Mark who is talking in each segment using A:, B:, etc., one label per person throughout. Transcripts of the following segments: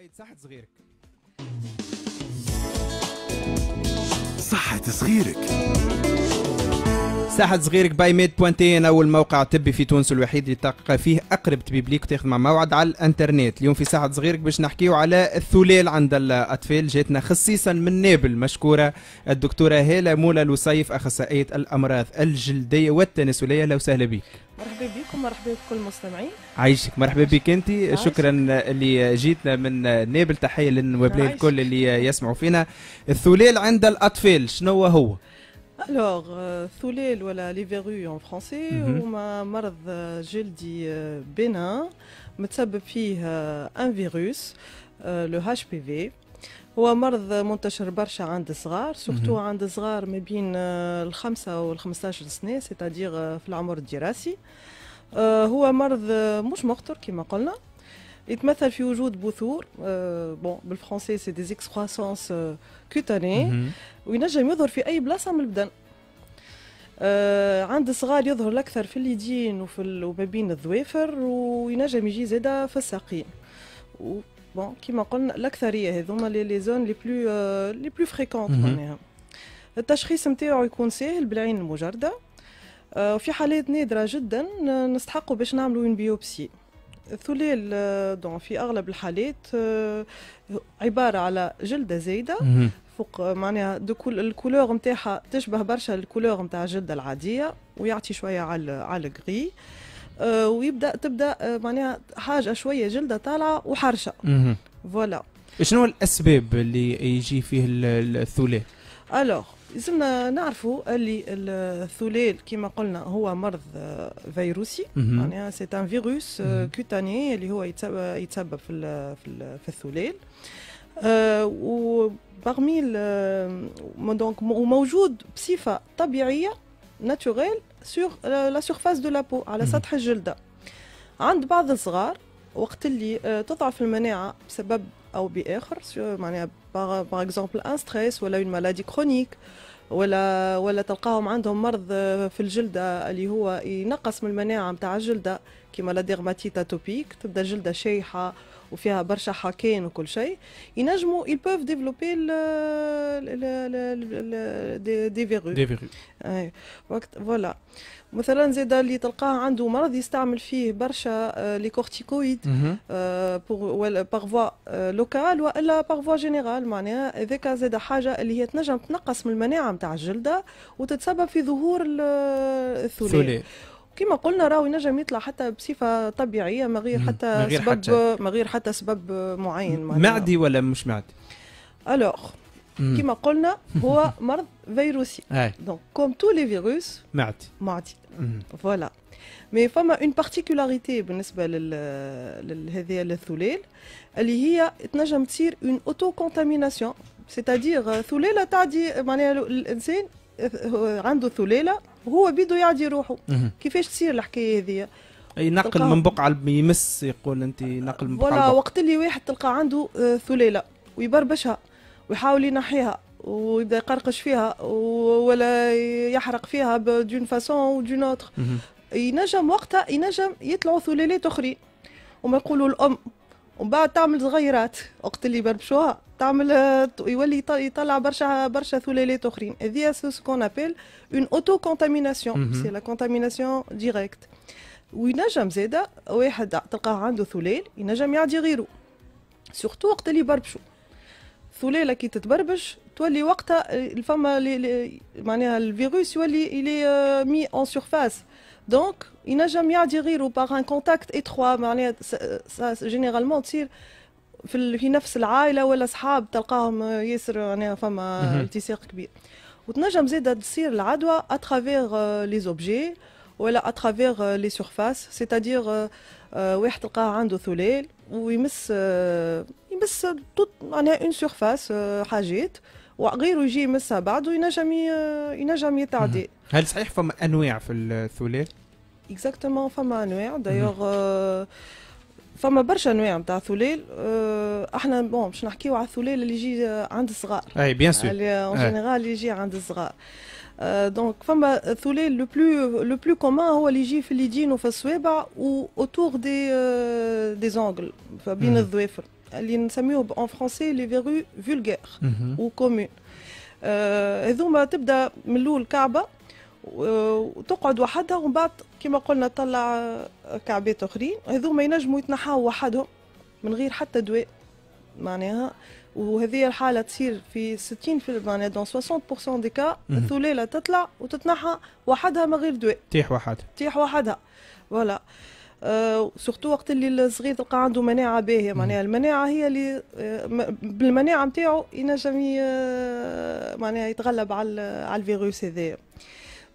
A: قايد صحة صغيرك صحة صغيرك ساحة صغيرك باي ميد بوانتين أول موقع طبي في تونس الوحيد اللي تلقى فيه أقرب طبيب ليك وتاخذ مع موعد على الإنترنت اليوم في ساحة صغيرك باش نحكيو على الثلال عند الأطفال جاتنا خصيصا من نابل مشكورة الدكتورة هالة مولا الوصيف أخصائية الأمراض الجلدية والتناسلية لو وسهلا بك
B: مرحبا بكم مرحبا بكل المستمعين
A: عايشك مرحبا بك انت شكرا اللي جيتنا من نابل تحيه للنوابلين الكل اللي يسمعوا فينا الثلال عند الاطفال شنو هو؟
B: الوغ ثليل ولا لي فيريو ان فرونسي هما مرض جلدي بينا متسبب فيه ان فيروس لو اتش بي في هو مرض منتشر برشا عند الصغار سورتو عند الصغار ما بين آه، الخمسة والخمسة سنة سيتادير آه، في العمر الدراسي آه، هو مرض مش مخطر كما قلنا يتمثل في وجود بثور بون بالفرنسي سي دي زيكسكواسونس كوتاني وينجم يظهر في اي بلاصه من البدن عند الصغار يظهر الاكثر في اليدين وفي وما بين الظوافر وينجم يجي زاده في الساقين بون كيما قلنا الاكثريه هذوما لي زون لي بلو لي بلو فريكونت معناها التشخيص نتاعو يكون ساهل بالعين المجرده وفي حالات نادرة جدا نستحقوا باش نعملوا اون بيوبسي الثلال دون في اغلب الحالات آه، عباره على جلده زايده mhm. فوق آه، معناها الكولور نتاعها تشبه برشا الكولور نتاع الجلده العاديه ويعطي شويه على على الغري آه، ويبدا تبدا آه، معناها حاجه شويه جلده طالعه وحرشه فوالا
A: شنو الاسباب اللي يجي فيه الثلال
B: الوغ لازمنا نعرفوا اللي الثلال كما قلنا هو مرض آه، فيروسي يعني سي ان فيروس كوتاني اللي هو يتسبب في في, الثلال آه و دونك وموجود بصفه طبيعيه ناتوريل سور لا سيرفاس دو لابو على سطح الجلده عند بعض الصغار وقت اللي آه، تضعف المناعه بسبب او باخر معناها باغ اكزومبل ان ستريس ولا اون مالادي كرونيك ولا ولا تلقاهم عندهم مرض آه، في الجلده اللي هو ينقص من المناعه نتاع الجلده كيما لا ديرماتيت اتوبيك تبدا الجلده شايحه وفيها برشا حاكين وكل شيء ينجموا ils peuvent développer دي فيروس دي فيروس اي وقت فوالا مثلا زيد اللي تلقاه عنده مرض يستعمل فيه برشا لي كورتيكويد بور باغ فوا لوكال والا باغ فوا جينيرال معناها هذاك زيد حاجه اللي هي تنجم تنقص من المناعه نتاع الجلده وتتسبب في ظهور الثلي كما قلنا راهو ينجم يطلع حتى بصفه طبيعيه ما غير حتى سبب ما غير حتى سبب معين معدي
A: ولا مش معدي الوغ كما
B: قلنا هو مرض فيروسي دونك كوم تو لي فيروس معدي معدي فوالا مي فما اون بارتيكولاريتي بالنسبه لهذه الثليل اللي هي تنجم تصير اون اوتو كونتاميناسيون سيتادير ثلاله تعدي معناها الانسان آه، عنده ثليله وهو بيدو يعدي روحه كيفاش تصير الحكايه هذه
A: اي نقل من بقعه يمس يقول انت نقل من بقعه ولا وقت
B: اللي واحد تلقى عنده آه، ثلاله ويبربشها ويحاول ينحيها ويبدا يقرقش فيها ولا يحرق فيها بدون فاسون ودون اوتر ينجم وقتها ينجم يطلعوا ثلالات اخرين وما يقولوا الام ومن بعد تعمل صغيرات وقت اللي يبربشوها تعمل يولي يطلع برشا برشا ثلالات اخرين هذه سو سكون ابل اون اوتو كونتاميناسيون سي لا كونتاميناسيون ديريكت وينجم زاده واحد تلقاه عنده ثلال ينجم يعدي غيره سورتو وقت اللي يبربشوا ثلاله كي تتبربش تولي وقتها فما معناها الفيروس يولي الي مي اون سيرفاس دونك ينجم يعدي غيره باغ ان كونتاكت اتخوا معناها جينيرالمون تصير في, في نفس العائله ولا اصحاب تلقاهم ياسر يعني فما التصاق كبير وتنجم زاده تصير العدوى اترافيغ لي زوبجي ولا اترافيغ لي سيرفاس سيتادير واحد تلقاه عنده ثلال ويمس euh, يمس توت معناها اون سيرفاس euh, حاجات وغيره يجي يمسها بعده ينجم ينجم يتعدي
A: هل صحيح فما انواع في الثلال؟
B: اكزاكتومون فما انواع دايوغ فما برشا انواع نتاع ثلال آه، احنا بون باش نحكيو على الثلال اللي يجي عند الصغار اي بيان سور اللي اون جينيرال يجي عند الصغار دونك آه، فما الثلال لو بلو لو بلو كومان هو اللي يجي في اليدين وفي الصوابع واوتور دي دي زونغل فبين الظوافر اللي نسميوه اون فرونسي لي فيرو فولغير كومون هذوما تبدا من الاول كعبه وتقعد وحدها ومن بعد كما قلنا طلع كعبات اخرين هذوما ينجموا يتنحاو وحدهم من غير حتى دواء معناها وهذه الحالة تصير في 60 في معناها دون 60% دي كا الثلالة تطلع وتتنحى وحدها من غير دواء تيح وحدها تيح وحدها فوالا آه، سورتو وقت اللي الصغير تلقى عنده مناعه باهيه معناها المناعه هي اللي آه، بالمناعه نتاعو ينجم آه، معناها يتغلب على على الفيروس هذايا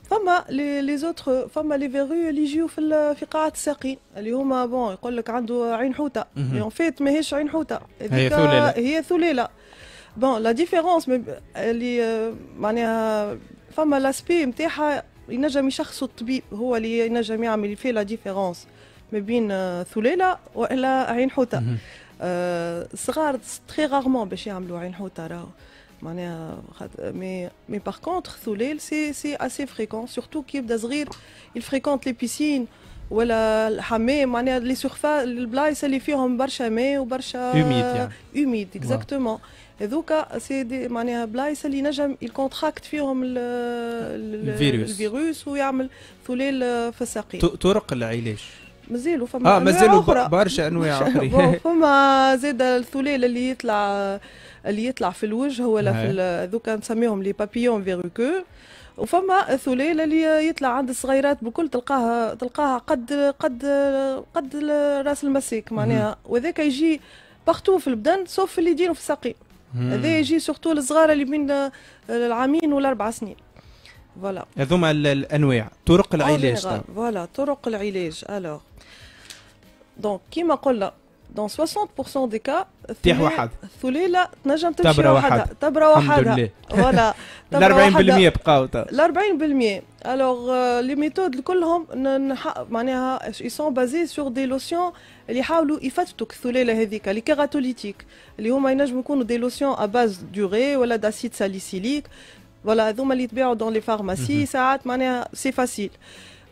B: فما لي زوتر فما لي فيرو اللي يجيو في في قاعة الساقين اللي هما بون يقول لك عنده عين حوتة اون فيت ماهيش عين حوتة هي ثليلة هي ثليلة بون لا ديفيرونس اللي آه، معناها فما لاسبي نتاعها ينجم يشخصوا الطبيب هو اللي ينجم يعمل فيه لا ديفيرونس ما بين آه، ثليلة والا عين حوتة آه، صغار تري غارمون باش يعملوا عين حوتة راهو معناها مي مي باغ كونتر ثلال سي سي اسي فريكون سورتو كي يبدا صغير يفريكونت لي بيسين ولا الحمام معناها لي سورفا البلايص اللي فيهم برشا ماء وبرشا هوميد هوميد اكزاكتومون هذوك سي دي معناها بلايص اللي نجم يكونتراكت فيهم الفيروس الفيروس ويعمل ثلال في الساقين
A: طرق العلاج مازالوا فما اه مازالوا برشا انواع اخرى
B: فما زاد الثلال اللي يطلع اللي يطلع في الوجه ولا في ذوك نسميهم لي بابيون فيغوكو وفما الثلال اللي يطلع عند الصغيرات بكل تلقاها تلقاها قد قد قد راس المسيك معناها وذاك يجي بارتو في البدن سوف في اليدين وفي الساقين هذا يجي سورتو الصغار اللي بين العامين والاربع سنين فوالا
A: هذوما الانواع طرق العلاج
B: فوالا طرق العلاج الوغ دونك كيما قلنا دون 60% دي كا تيح واحد الثلاله تنجم تمشي واحد تبرة وحدها فوالا ال 40% بقاو ال 40% الوغ لي ميثود كلهم معناها اي سون بازي سور دي لوسيون اللي يحاولوا يفتتوا الثلاله هذيك لي كيراتوليتيك اللي هما ينجموا يكونوا دي لوسيون ا باز دوغي ولا داسيد ساليسيليك فوالا هذوما اللي يتباعوا دون لي فارماسي ساعات معناها سي فاسيل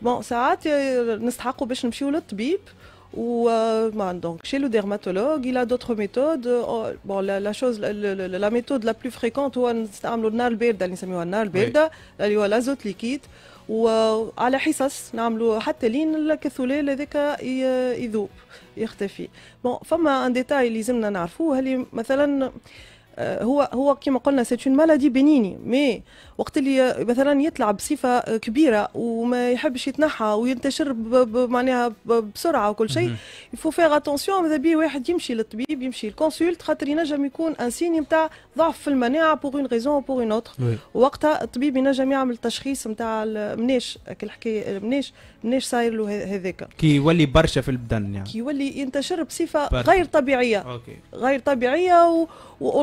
B: بون ساعات نستحقوا باش نمشيو للطبيب و euh, دونك شي لو ديرماتولوج الى دوتر ميثود بون لا لا شوز لا ميثود لا بلو فريكونت هو نستعملوا النار البارده اللي نسميوها النار البارده اللي هو لازوت ليكيد وعلى حصص نعملوا حتى لين الكثوليل هذاك يذوب يختفي بون فما ان ديتاي اللي لازمنا نعرفوه اللي مثلا آه، هو هو كما قلنا سيت اون مالادي بنيني مي وقت اللي مثلا يطلع بصفه كبيره وما يحبش يتنحى وينتشر معناها بسرعه وكل شيء يفو فيغ اتونسيون ماذا بيه واحد يمشي للطبيب يمشي للكونسولت خاطر ينجم يكون ان سيني نتاع ضعف في المناعه بوغ اون ريزون بوغ اون اوتر وقتها الطبيب ينجم يعمل تشخيص نتاع مناش الحكايه مناش مناش صاير له هذاك
A: كي يولي برشا في البدن يعني كي
B: يولي ينتشر بصفه غير طبيعيه غير طبيعيه و, و...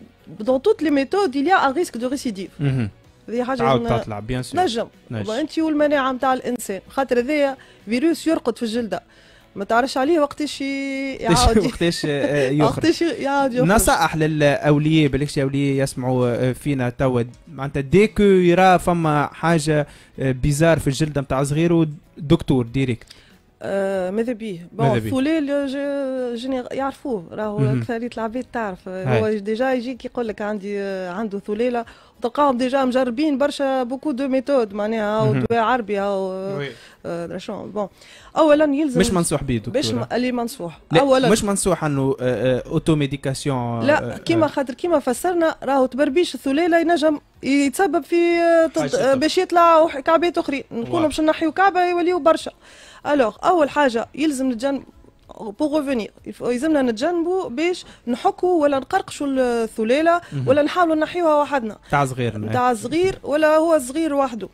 B: دون توت لي ميثود il mhm. ان ريسك دو ريسيديف هذه حاجه تعاود تطلع بيان سور نجم انت والمناعه نتاع الانسان خاطر هذايا فيروس يرقد في الجلده ما تعرفش عليه وقتاش يعاود
A: وقتاش آه، آه، يخرج وقتاش
B: يعاود يخرج
A: نصائح للاولياء بالكش اولياء يسمعوا آه، فينا توا معناتها ديكو يرى فما حاجه بيزار في الجلده نتاع صغيره دكتور ديريكت
B: آه ماذا بيه
A: بون فولي
B: يعرفوه راهو اكثريه العباد تعرف هو ديجا يجيك يقول لك عندي آه، عنده ثليله وتلقاهم ديجا مجربين برشا بوكو دو ميثود معناها دواء عربي او آه, آه، بون اولا يلزم مش منصوح بيه باش اللي منصوح اولا مش
A: منصوح انه اوتو آه، ميديكاسيون لا كيما
B: خاطر كيما فسرنا راهو تبربيش الثليله ينجم يتسبب في باش يطلع كعبات اخرين نكونوا باش نحيو كعبه يوليو برشا الوغ اول حاجه يلزم نتجنب بوغ ريفونيغ يلزمنا نتجنبوا باش نحكوا ولا نقرقشوا الثلاله ولا نحاولوا نحيوها وحدنا
A: تاع صغير نعم. تاع
B: صغير ولا هو صغير وحده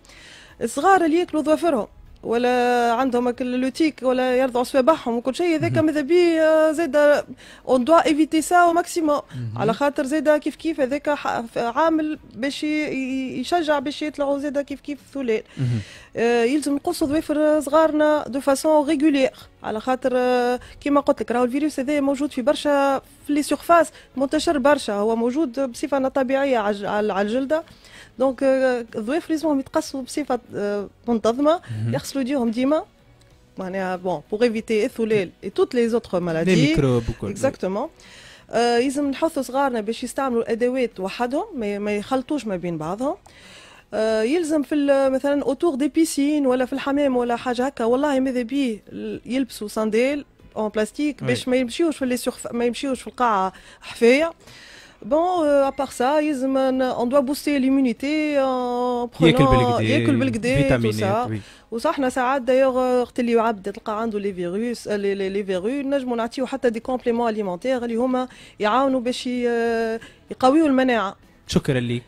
B: الصغار اللي ياكلوا ظوافرهم ولا عندهم لوتيك ولا يرضعوا صباحهم وكل شيء هذاك ماذا بي زيد اون دوا ايفيتي سا او ماكسيموم على خاطر زيد كيف كيف هذاك عامل باش يشجع باش يطلعوا زيد كيف كيف ثلال آه، يلزم نقصوا ظوافر صغارنا دو فاسون ريغولير على خاطر آه، كيما قلت لك راهو الفيروس هذا موجود في برشا في لي سيرفاس منتشر برشا هو موجود بصفه طبيعيه على الجلده دونك الضوافر لازمهم يتقصوا بصفه euh, منتظمه mhm. يغسلوا يديهم ديما معناها بون بوغ ايفيتي الثلال اي توت لي زوتر مالادي لي ميكروب وكل اكزاكتومون لازم نحثوا صغارنا باش يستعملوا الادوات وحدهم ما يخلطوش ما بين بعضهم يلزم euh, في مثلا اوتور دي بيسين ولا في الحمام ولا حاجه هكا والله ماذا بيه يلبسوا صنديل اون بلاستيك باش ما يمشيوش في لي سيرف ما يمشيوش في القاعه حفايه بون ابار سا يلزم اون دوا بوستي ليمونيتي ياكل بالكدا ياكل بالكدا تو وصحنا ساعات دايوغ euh, وقت اللي عبد تلقى عنده لي فيروس لي, لي فيروس نجموا نعطيو حتى دي كومبليمون اليمونتيغ اللي هما يعاونوا باش آه، يقويوا المناعه
A: شكرا لك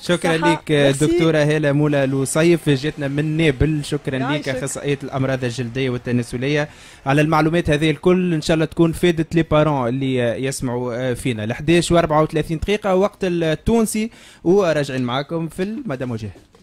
A: شكرا لك دكتوره هاله مولا لوصيف جاتنا من نابل شكرا نعم، لك اخصائيه الامراض الجلديه والتناسليه على المعلومات هذه الكل ان شاء الله تكون فادت لي بارون اللي يسمعوا آه، فينا ال 11 و 34 دقيقه وقت التونسي وراجعين معاكم في المدام وجيه